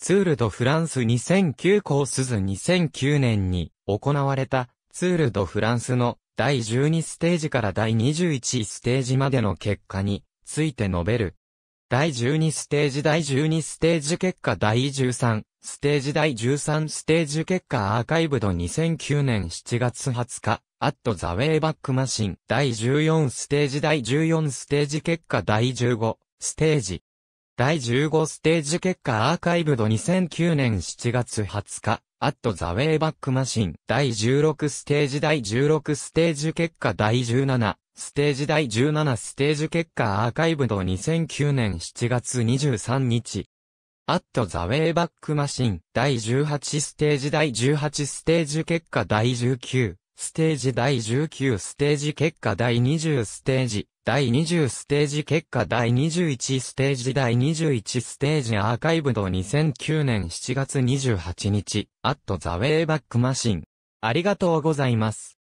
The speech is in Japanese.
ツール・ド・フランス2009コースズ2009年に行われたツール・ド・フランスの第12ステージから第21ステージまでの結果について述べる。第12ステージ第12ステージ結果第13ステージ第13ステージ結果アーカイブド2009年7月20日アットザウェイバックマシン第14ステージ第14ステージ結果第15ステージ第15ステージ結果アーカイブド2009年7月20日、アットザウェイバックマシン。第16ステージ第16ステージ結果第17、ステージ第17ステージ結果アーカイブド2009年7月23日。アットザウェイバックマシン。第18ステージ第18ステージ結果第19、ステージ第19ステージ結果第20ステージ。第20ステージ結果第21ステージ第21ステージアーカイブド2009年7月28日、アットザウェイバックマシン。ありがとうございます。